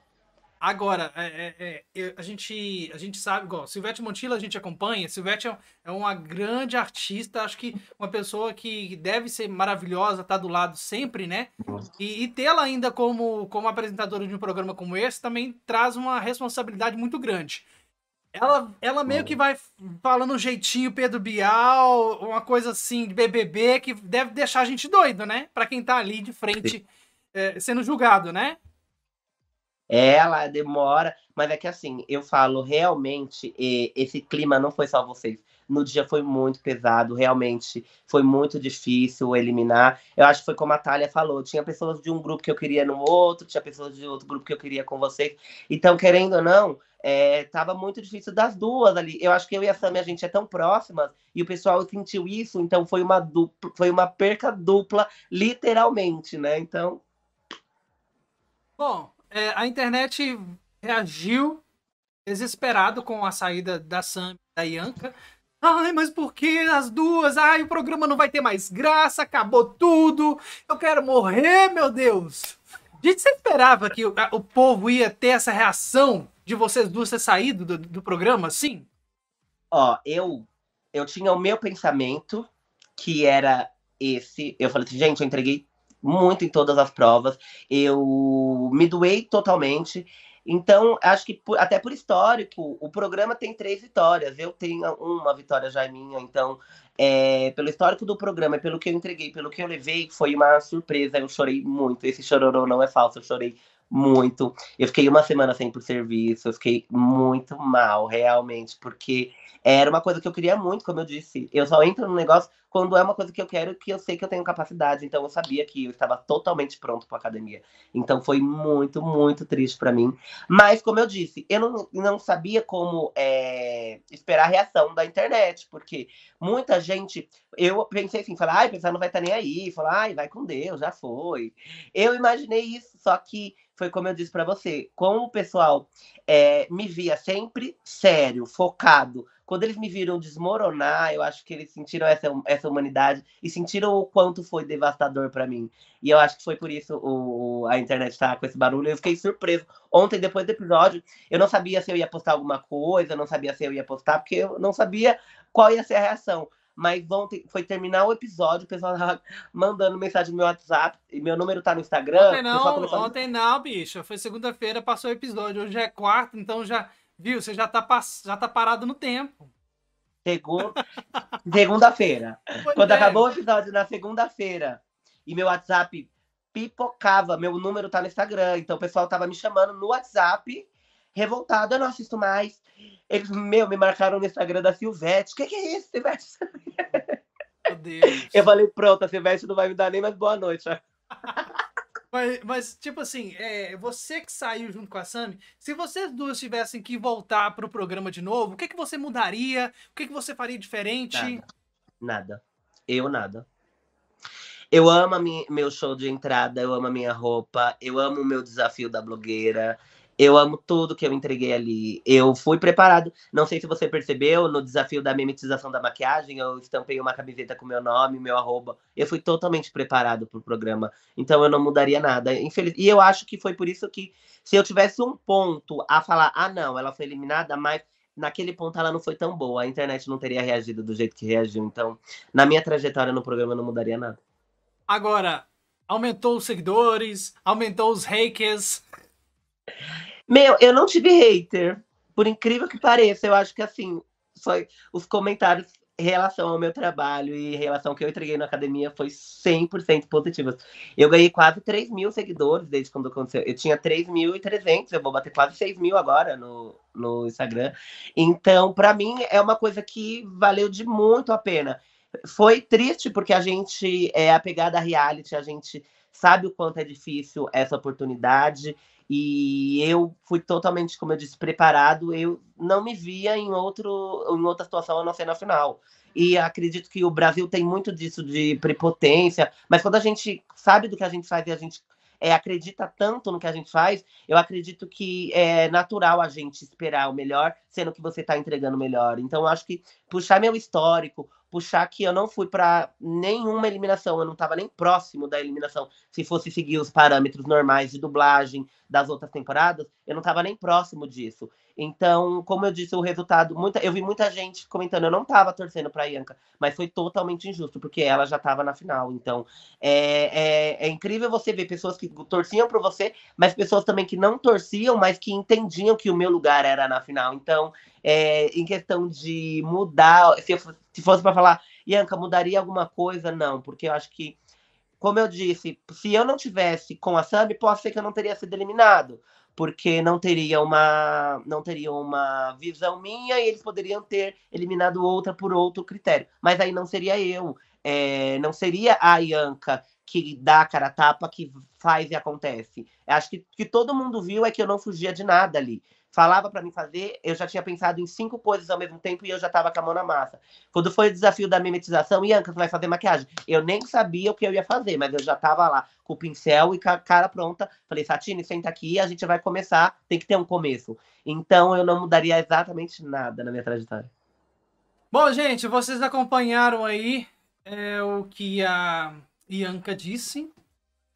Agora, é, é, é, a, gente, a gente sabe, igual, Silvete a gente acompanha, Silvete é, é, uma grande artista, acho que uma pessoa que deve ser maravilhosa, tá do lado sempre, né? E, e tê-la ainda como, como apresentadora de um programa como esse também traz uma responsabilidade muito grande. Ela, ela meio que vai falando um jeitinho Pedro Bial, uma coisa assim de BBB, que deve deixar a gente doido, né? Pra quem tá ali de frente é, sendo julgado, né? Ela demora, mas é que assim, eu falo, realmente, esse clima não foi só vocês. No dia foi muito pesado, realmente foi muito difícil eliminar. Eu acho que foi como a Thalia falou: tinha pessoas de um grupo que eu queria no outro, tinha pessoas de outro grupo que eu queria com vocês. Então, querendo ou não, é, tava muito difícil das duas ali. Eu acho que eu e a Sammy, a gente é tão próximas e o pessoal sentiu isso, então foi uma dupla, foi uma perca dupla, literalmente, né? Então. Bom, é, a internet reagiu desesperado com a saída da Sam e da Ianca. Ai, mas por que as duas? Ai, o programa não vai ter mais graça, acabou tudo. Eu quero morrer, meu Deus. Gente, você esperava que o, o povo ia ter essa reação de vocês duas ter saído do, do programa, assim? Ó, eu, eu tinha o meu pensamento, que era esse. Eu falei assim, gente, eu entreguei muito em todas as provas. Eu me doei totalmente. Então, acho que por, até por histórico, o programa tem três vitórias. Eu tenho uma vitória já é minha. Então, é, pelo histórico do programa, e pelo que eu entreguei, pelo que eu levei, foi uma surpresa. Eu chorei muito. Esse chororô não é falso, eu chorei muito. Eu fiquei uma semana sem ir pro serviço, eu fiquei muito mal, realmente, porque era uma coisa que eu queria muito, como eu disse. Eu só entro no negócio quando é uma coisa que eu quero, que eu sei que eu tenho capacidade. Então eu sabia que eu estava totalmente pronto para academia. Então foi muito, muito triste para mim. Mas, como eu disse, eu não, não sabia como é, esperar a reação da internet, porque muita gente. Eu pensei assim, falar, ai, pensar não vai estar tá nem aí, falar, ai, vai com Deus, já foi. Eu imaginei isso, só que foi como eu disse para você, como o pessoal é, me via sempre sério, focado, quando eles me viram desmoronar, eu acho que eles sentiram essa, essa humanidade e sentiram o quanto foi devastador para mim. E eu acho que foi por isso o, a internet tá com esse barulho. Eu fiquei surpreso. Ontem, depois do episódio, eu não sabia se eu ia postar alguma coisa, não sabia se eu ia postar, porque eu não sabia qual ia ser a reação. Mas ontem foi terminar o episódio, o pessoal tava mandando mensagem no meu WhatsApp, e meu número tá no Instagram. Ontem não, ontem não bicho. Foi segunda-feira, passou o episódio. Hoje é quarta, então já Viu? Você já tá, pass... já tá parado no tempo. segunda segunda-feira. Quando é. acabou o episódio na segunda-feira e meu WhatsApp pipocava, meu número tá no Instagram, então o pessoal tava me chamando no WhatsApp, revoltado, eu não assisto mais. Eles, meu, me marcaram no Instagram da Silvete. O que, que é isso, Silvete? Meu Deus. Eu falei, pronto, a Silvete não vai me dar nem mais boa noite. Mas, mas, tipo assim, é, você que saiu junto com a Sami, se vocês duas tivessem que voltar pro programa de novo, o que, que você mudaria? O que, que você faria diferente? Nada. nada. Eu nada. Eu amo minha, meu show de entrada, eu amo a minha roupa, eu amo o meu desafio da blogueira, eu amo tudo que eu entreguei ali. Eu fui preparado. Não sei se você percebeu, no desafio da mimetização da maquiagem, eu estampei uma camiseta com meu nome, meu arroba. Eu fui totalmente preparado pro programa. Então eu não mudaria nada. Infeliz... E eu acho que foi por isso que, se eu tivesse um ponto a falar, ah, não, ela foi eliminada, mas naquele ponto ela não foi tão boa. A internet não teria reagido do jeito que reagiu. Então, na minha trajetória no programa, eu não mudaria nada. Agora, aumentou os seguidores, aumentou os haters. Meu, eu não tive hater, por incrível que pareça. Eu acho que, assim, só os comentários em relação ao meu trabalho e em relação ao que eu entreguei na academia foi 100% positivos. Eu ganhei quase 3 mil seguidores desde quando aconteceu. Eu tinha 3.300, eu vou bater quase 6 mil agora no, no Instagram. Então, para mim, é uma coisa que valeu de muito a pena. Foi triste, porque a gente é apegada à reality, a gente sabe o quanto é difícil essa oportunidade e eu fui totalmente, como eu disse, preparado. Eu não me via em, outro, em outra situação a não ser na final. E acredito que o Brasil tem muito disso de prepotência, mas quando a gente sabe do que a gente faz e a gente é, acredita tanto no que a gente faz, eu acredito que é natural a gente esperar o melhor, sendo que você está entregando o melhor. Então, acho que puxar meu histórico, puxar que eu não fui para nenhuma eliminação, eu não estava nem próximo da eliminação. Se fosse seguir os parâmetros normais de dublagem das outras temporadas, eu não estava nem próximo disso. Então, como eu disse, o resultado, muita, eu vi muita gente comentando, eu não estava torcendo para Ianca, mas foi totalmente injusto, porque ela já estava na final. Então, é, é, é incrível você ver pessoas que torciam para você, mas pessoas também que não torciam, mas que entendiam que o meu lugar era na final. Então, é, em questão de mudar, se, eu, se fosse para falar, Ianca, mudaria alguma coisa? Não, porque eu acho que, como eu disse, se eu não tivesse com a Sub, pode ser que eu não teria sido eliminado, porque não teria uma, não teria uma visão minha e eles poderiam ter eliminado outra por outro critério. Mas aí não seria eu, é, não seria a Ianca que dá a cara a tapa, que faz e acontece. Acho que que todo mundo viu é que eu não fugia de nada ali falava para mim fazer, eu já tinha pensado em cinco coisas ao mesmo tempo e eu já estava com a mão na massa. Quando foi o desafio da mimetização, Ianca, você vai fazer maquiagem? Eu nem sabia o que eu ia fazer, mas eu já estava lá com o pincel e com a cara pronta. Falei, Satine, senta aqui, a gente vai começar, tem que ter um começo. Então eu não mudaria exatamente nada na minha trajetória. Bom, gente, vocês acompanharam aí é, o que a Ianca disse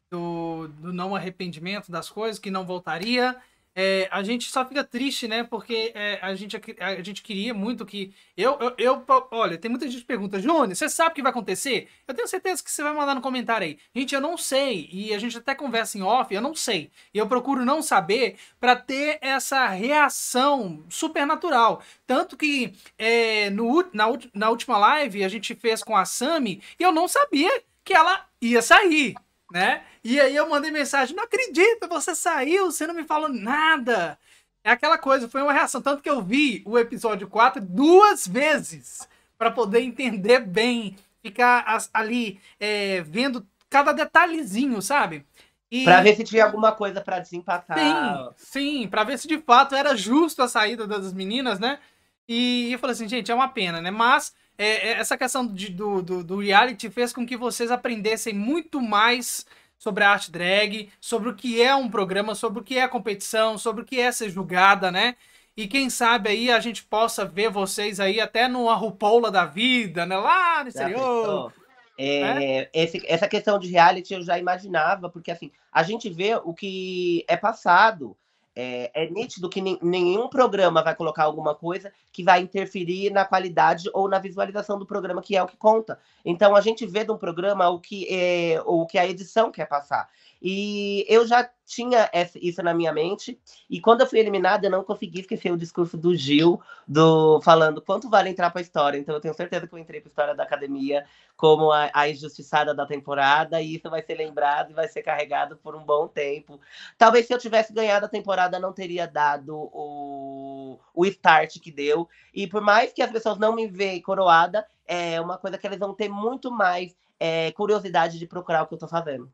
do, do não arrependimento das coisas, que não voltaria. É, a gente só fica triste, né? Porque é, a, gente, a, a, gente queria muito que. Eu, eu, eu Olha, tem muita gente que pergunta, Júnior, você sabe o que vai acontecer? Eu tenho certeza que você vai mandar no comentário aí. Gente, eu não sei. E a gente até conversa em off, eu não sei. E eu procuro não saber para ter essa reação supernatural. Tanto que é, no, na, na última live a gente fez com a Sami e eu não sabia que ela ia sair né? E aí eu mandei mensagem: não acredito, você saiu, você não me falou nada. É aquela coisa, foi uma reação. Tanto que eu vi o episódio 4 duas vezes para poder entender bem, ficar ali é, vendo cada detalhezinho, sabe? E... Pra ver se tinha alguma coisa para desempatar. Sim, sim, pra ver se de fato era justo a saída das meninas, né? E eu falei assim, gente, é uma pena, né? Mas é, é, essa questão de, do, do, do reality fez com que vocês aprendessem muito mais sobre a arte drag, sobre o que é um programa, sobre o que é competição, sobre o que é ser julgada, né? E quem sabe aí a gente possa ver vocês aí até numa rupola da vida, né? Lá no exterior. É, é? Esse, essa questão de reality eu já imaginava, porque assim, a gente vê o que é passado. É, é nítido que nenhum programa vai colocar alguma coisa que vai interferir na qualidade ou na visualização do programa, que é o que conta. Então a gente vê de um programa o que, é, o que a edição quer passar. E eu já tinha isso na minha mente. E quando eu fui eliminada, eu não consegui esquecer o discurso do Gil, do falando quanto vale entrar para a história. Então eu tenho certeza que eu entrei para a história da academia como a, a, injustiçada da temporada, e isso vai ser lembrado e vai ser carregado por um bom tempo. Talvez se eu tivesse ganhado a temporada, não teria dado o, o start que deu. E por mais que as pessoas não me vejam coroada, é uma coisa que elas vão ter muito mais é, curiosidade de procurar o que eu estou fazendo.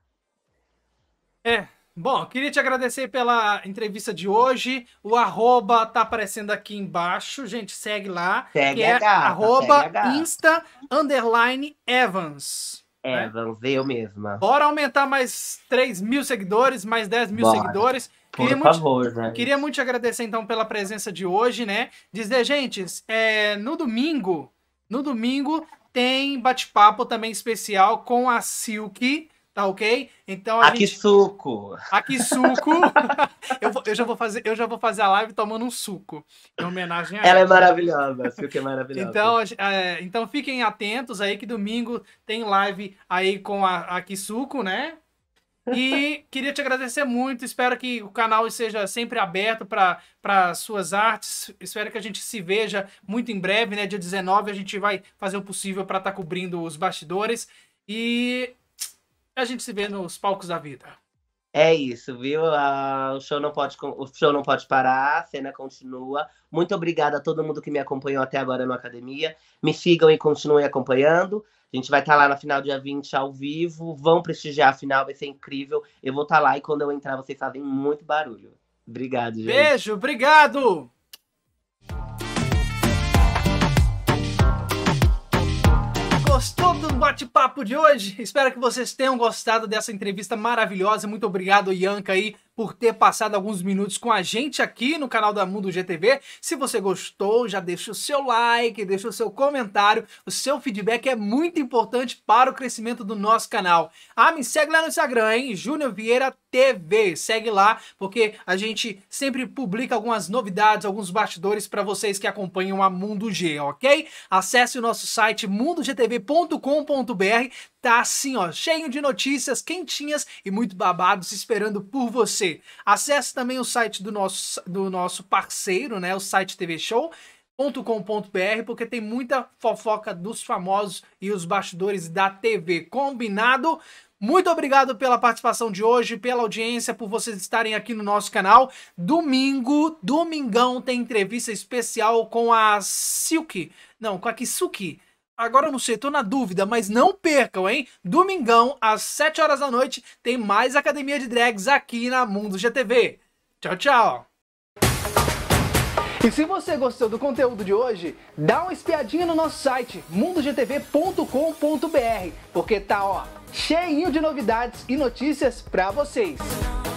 É. Bom, queria te agradecer pela entrevista de hoje. O arroba tá aparecendo aqui embaixo. Gente, segue lá. Segue é a gata, arroba a insta underline Evans. Né? Evans, né? eu mesma. Bora aumentar mais 3 mil seguidores, mais 10 mil Bora. seguidores. Queria Por muito, favor, né? Queria muito te agradecer, então, pela presença de hoje, né? Dizer, gente, é, no domingo, no domingo tem bate-papo também especial com a Silk, Tá ok? Então a Aqui gente... suco. Aqui suco. eu, vou, eu, já vou fazer, eu já vou fazer a live tomando um suco. Em homenagem a ela. É ela. é maravilhosa, suco é maravilhosa. Então, é, então fiquem atentos aí que domingo tem live aí com a, aqui suco né? E queria te agradecer muito. Espero que o canal esteja sempre aberto para suas artes. Espero que a gente se veja muito em breve, né? Dia 19 a gente vai fazer o possível para estar tá cobrindo os bastidores. E a gente se vê nos palcos da vida. É isso, viu? Ah, o, show não pode, o show não pode parar, a cena continua. Muito obrigada a todo mundo que me acompanhou até agora no Academia. Me sigam e continuem acompanhando. A gente vai estar tá lá na final dia 20 ao vivo. Vão prestigiar a final, vai ser incrível. Eu vou estar tá lá e quando eu entrar, vocês fazem muito barulho. Obrigado, gente. Beijo, obrigado! gostou do bate-papo de hoje? Espero que vocês tenham gostado dessa entrevista maravilhosa. Muito obrigado, Yanka aí, por ter passado alguns minutos com a gente aqui no canal da Mundo GTV. Se você gostou, já deixa o seu like, deixa o seu comentário. O seu feedback é muito importante para o crescimento do nosso canal. Ah, me segue lá no Instagram, hein? Júnior Vieira TV. Segue lá, porque a gente sempre publica algumas novidades, alguns bastidores para vocês que acompanham a Mundo G, ok? Acesse o nosso site mundogtv.com.br. Tá assim, ó, cheio de notícias quentinhas e muito babados esperando por você você. Acesse também o site do nosso, do nosso parceiro, né? O site TV Show com.br porque tem muita fofoca dos famosos e os bastidores da TV. Combinado? Muito obrigado pela participação de hoje, pela audiência, por vocês estarem aqui no nosso canal. Domingo, domingão, tem entrevista especial com a Silk. Não, com a Kisuki Agora eu não sei, tô na dúvida, mas não percam, hein? Domingão, às 7 horas da noite, tem mais Academia de Drags aqui na Mundo GTV. Tchau, tchau! E se você gostou do conteúdo de hoje, dá uma espiadinha no nosso site mundogtv.com.br, porque tá ó, cheinho de novidades e notícias para vocês.